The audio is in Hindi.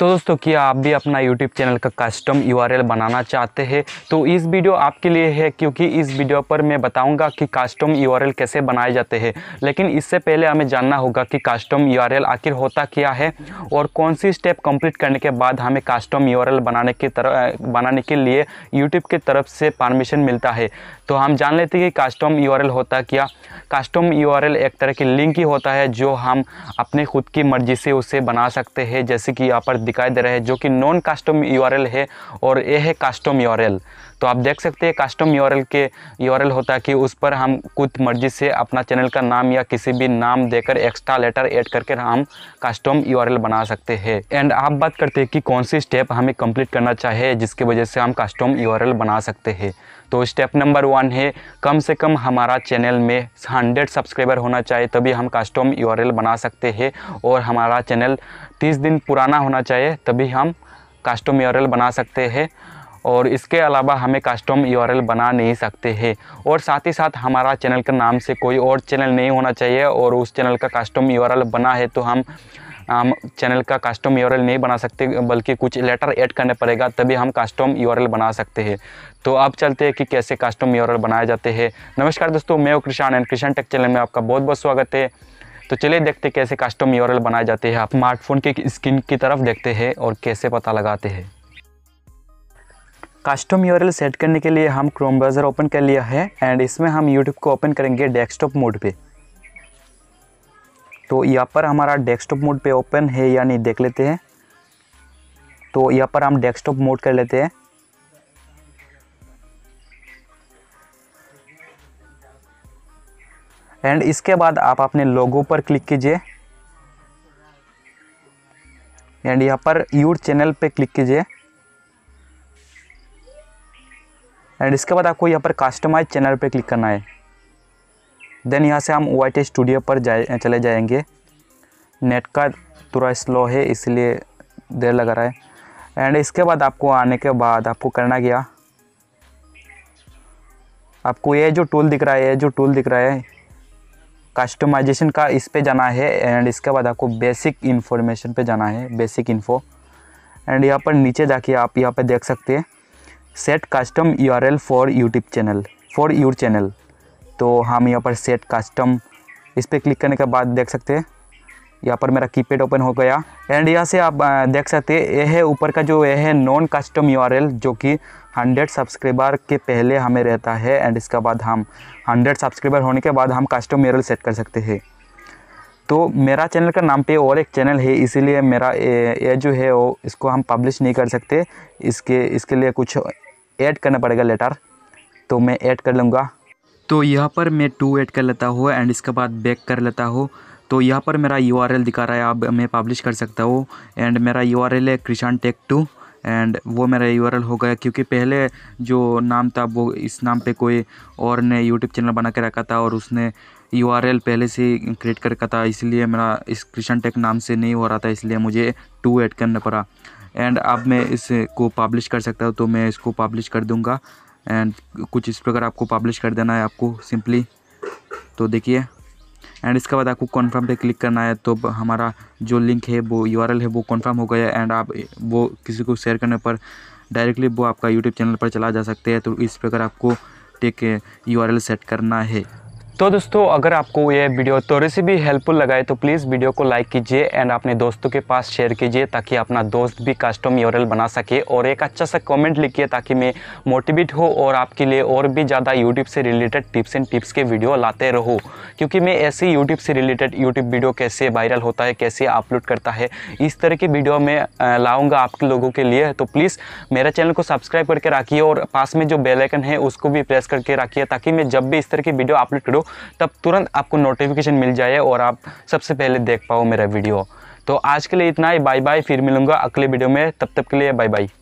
तो दोस्तों क्या आप भी अपना यूट्यूब चैनल का कस्टम यूआरएल बनाना चाहते हैं तो इस वीडियो आपके लिए है क्योंकि इस वीडियो पर मैं बताऊंगा कि कस्टम यूआरएल कैसे बनाए जाते हैं लेकिन इससे पहले हमें जानना होगा कि कस्टम यूआरएल आखिर होता क्या है और कौन सी स्टेप कंप्लीट करने के बाद हमें कस्टम यूआरएल बनाने की तरफ बनाने के लिए यूट्यूब की तरफ से परमिशन मिलता है तो हम जान लेते हैं कि कस्टम यू होता क्या कस्टम यू एक तरह की लिंक ही होता है जो हम अपने खुद की मर्जी से उसे बना सकते हैं जैसे कि यहाँ पर दिखाई दे रहे हैं जो कि नॉन कस्टम यूआरएल है और ये है कस्टम यूआरएल तो आप देख सकते हैं कस्टम यूआरएल के यूआरएल होता है कि उस पर हम खुद मर्जी से अपना चैनल का नाम या किसी भी नाम देकर एक्स्ट्रा लेटर ऐड करके हम कस्टम यूआरएल बना सकते हैं एंड आप बात करते हैं कि कौन सी स्टेप हमें कंप्लीट करना चाहिए जिसकी वजह से हम कस्टम यूआरएल बना सकते हैं तो स्टेप नंबर वन है कम से कम हमारा चैनल में हंड्रेड सब्सक्राइबर होना चाहिए तभी हम कस्टम यू बना सकते हैं और हमारा चैनल तीस दिन पुराना होना चाहिए तभी हम कस्टम यूआरएल बना सकते हैं और इसके अलावा हमें कस्टम यू बना नहीं सकते हैं और साथ ही साथ हमारा चैनल के नाम से कोई और चैनल नहीं होना चाहिए और उस चैनल का कस्टम यू बना है तो हम हम चैनल का कस्टम यू नहीं बना सकते बल्कि कुछ लेटर ऐड करने पड़ेगा तभी हम कस्टम यू बना सकते हैं तो अब चलते हैं कि कैसे कस्टम यू बनाए जाते हैं नमस्कार दोस्तों मैं हूं Krishan and Krishan tech channel में आपका बहुत बहुत स्वागत है तो चलिए देखते कैसे कस्टम यू बनाए जाते हैं आप स्मार्टफोन के स्क्रीन की तरफ देखते हैं और कैसे पता लगाते हैं कास्टम यूआरएल सेट करने के लिए हम क्रोम ब्राउज़र ओपन कर लिया है एंड इसमें हम यूट्यूब को ओपन करेंगे डेस्कटॉप मोड पे तो यहाँ पर हमारा डेस्कटॉप मोड पे ओपन है या नहीं देख लेते हैं तो यहाँ पर हम डेस्कटॉप मोड कर लेते हैं एंड इसके बाद आप अपने लोगो पर क्लिक कीजिए एंड यहाँ पर यूट चैनल पे क्लिक कीजिए एंड इसके बाद आपको यहाँ पर कस्टमाइज चैनल पर क्लिक करना है देन यहाँ से हम वाई स्टूडियो पर जाए चले जाएंगे नेट का थोड़ा स्लो है इसलिए देर लगा रहा है एंड इसके बाद आपको आने के बाद आपको करना क्या आपको ये जो टूल दिख रहा है ये जो टूल दिख रहा है कस्टमाइजेशन का इस पे जाना है एंड इसके बाद आपको बेसिक इन्फॉर्मेशन पे जाना है बेसिक इन्फो एंड यहाँ पर नीचे जाके आप यहाँ पे देख सकते हैं set custom URL for YouTube channel for your channel तो हम यहाँ पर सेट कस्टम इस पर क्लिक करने के बाद देख सकते हैं यहाँ पर मेरा कीपैड ओपन हो गया एंड यहाँ से आप देख सकते हैं यह है ऊपर का जो यह है नॉन कस्टम यूआरएल जो कि 100 सब्सक्राइबर के पहले हमें रहता है एंड इसके बाद हम 100 सब्सक्राइबर होने के बाद हम कस्टम यूआरएल सेट कर सकते हैं तो मेरा चैनल का नाम पे और एक चैनल है इसीलिए मेरा ये जो है वो इसको हम पब्लिश नहीं कर सकते इसके इसके लिए कुछ ऐड करना पड़ेगा लेटर तो मैं ऐड कर लूँगा तो यहाँ पर मैं टू ऐड कर लेता हूँ एंड इसके बाद बैक कर लेता हूँ तो यहाँ पर मेरा यू दिखा रहा है अब मैं पब्लिश कर सकता हूँ एंड मेरा यू है क्रिशान टेक टू एंड वो मेरा यू हो गया क्योंकि पहले जो नाम था वो इस नाम पे कोई और ने यूट्यूब चैनल बना के रखा था और उसने यू पहले से क्रिएट कर रखा था इसलिए मेरा इस क्रिशन टेक नाम से नहीं हो रहा था इसलिए मुझे टू ऐड करना पड़ा एंड अब मैं इसको पब्लिश कर सकता हूँ तो मैं इसको पब्लिश कर दूँगा एंड कुछ इस प्रकार आपको पब्लिश कर देना है आपको सिंपली तो देखिए एंड इसके बाद आपको कन्फर्म पे क्लिक करना है तो हमारा जो लिंक है वो यू है वो कन्फर्म हो गया एंड आप वो किसी को शेयर करने पर डायरेक्टली वो आपका यूट्यूब चैनल पर चला जा सकते हैं तो इस प्रकार आपको टेक यू सेट करना है तो दोस्तों अगर आपको यह वीडियो थोड़ी सी भी हेल्पफुल लगाए तो प्लीज़ वीडियो को लाइक कीजिए एंड अपने दोस्तों के पास शेयर कीजिए ताकि अपना दोस्त भी कस्टम यूरल बना सके और एक अच्छा सा कमेंट लिखिए ताकि मैं मोटिवेट हो और आपके लिए और भी ज़्यादा यूट्यूब से रिलेटेड टिप्स एंड टिप्स के वीडियो लाते रहो क्योंकि मैं ऐसे यूट्यूब से रिलेटेड यूट्यूब वीडियो कैसे वायरल होता है कैसे अपलोड करता है इस तरह की वीडियो मैं लाऊँगा आपके लोगों के लिए तो प्लीज़ मेरा चैनल को सब्सक्राइब करके रखिए और पास में जो बेलाइकन है उसको भी प्रेस करके रखिए ताकि मैं जब भी इस तरह की वीडियो अपलोड करूँ तब तुरंत आपको नोटिफिकेशन मिल जाए और आप सबसे पहले देख पाओ मेरा वीडियो तो आज के लिए इतना ही बाय बाय फिर मिलूँगा अगले वीडियो में तब तक के लिए बाय बाय